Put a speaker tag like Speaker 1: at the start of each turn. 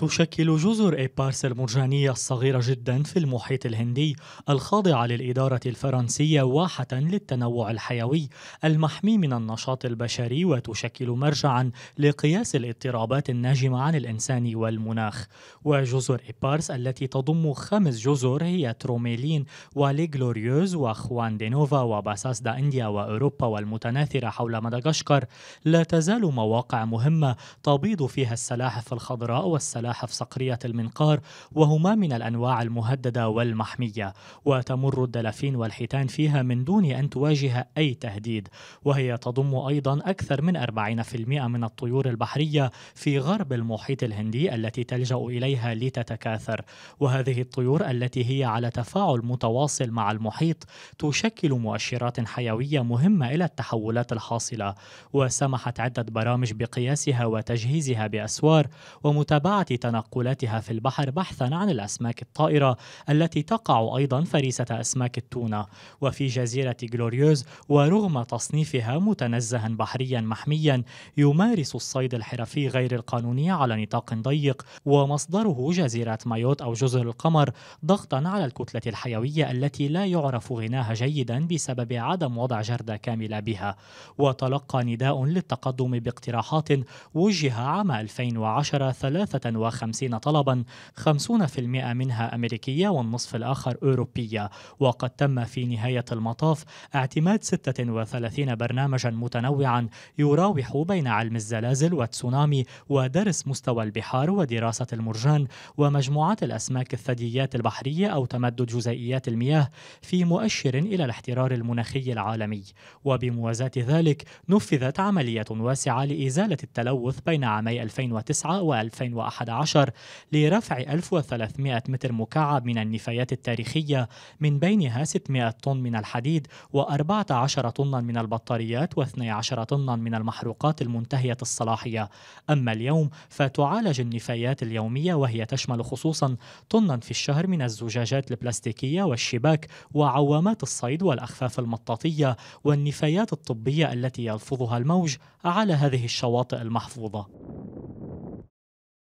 Speaker 1: تشكل جزر إيبارس المرجانية الصغيرة جدا في المحيط الهندي الخاضعة للإدارة الفرنسية واحة للتنوع الحيوي المحمي من النشاط البشري وتشكل مرجعا لقياس الاضطرابات الناجمة عن الإنسان والمناخ وجزر إيبارس التي تضم خمس جزر هي تروميلين وليغلوريوز وخوان دينوفا وباساس دا إنديا وأوروبا والمتناثرة حول مدغشقر لا تزال مواقع مهمة تبيض فيها السلاحف الخضراء والسلاحف ملاحف صقرية المنقار وهما من الأنواع المهددة والمحمية وتمر الدلافين والحيتان فيها من دون أن تواجه أي تهديد وهي تضم أيضا أكثر من 40% من الطيور البحرية في غرب المحيط الهندي التي تلجأ إليها لتتكاثر وهذه الطيور التي هي على تفاعل متواصل مع المحيط تشكل مؤشرات حيوية مهمة إلى التحولات الحاصلة وسمحت عدة برامج بقياسها وتجهيزها بأسوار ومتابعة تنقلاتها في البحر بحثا عن الأسماك الطائرة التي تقع أيضا فريسة أسماك التونة وفي جزيرة غلوريوز ورغم تصنيفها متنزها بحريا محميا يمارس الصيد الحرفي غير القانوني على نطاق ضيق ومصدره جزيرة مايوت أو جزر القمر ضغطا على الكتلة الحيوية التي لا يعرف غناها جيدا بسبب عدم وضع جردة كاملة بها وتلقى نداء للتقدم باقتراحات وجه عام 2010 23 وخمسين طلبا 50% منها أمريكية والنصف الآخر أوروبية وقد تم في نهاية المطاف اعتماد 36 برنامجا متنوعا يراوح بين علم الزلازل والتسونامي ودرس مستوى البحار ودراسة المرجان ومجموعات الأسماك الثدييات البحرية أو تمدد جزيئيات المياه في مؤشر إلى الاحترار المناخي العالمي وبموازاة ذلك نفذت عملية واسعة لإزالة التلوث بين عامي 2009 و2011 عشر لرفع 1300 متر مكعب من النفايات التاريخية من بينها 600 طن من الحديد و14 طنا من البطاريات و12 طنا من المحروقات المنتهية الصلاحية أما اليوم فتعالج النفايات اليومية وهي تشمل خصوصا طنا في الشهر من الزجاجات البلاستيكية والشباك وعوامات الصيد والأخفاف المطاطية والنفايات الطبية التي يلفظها الموج على هذه الشواطئ المحفوظة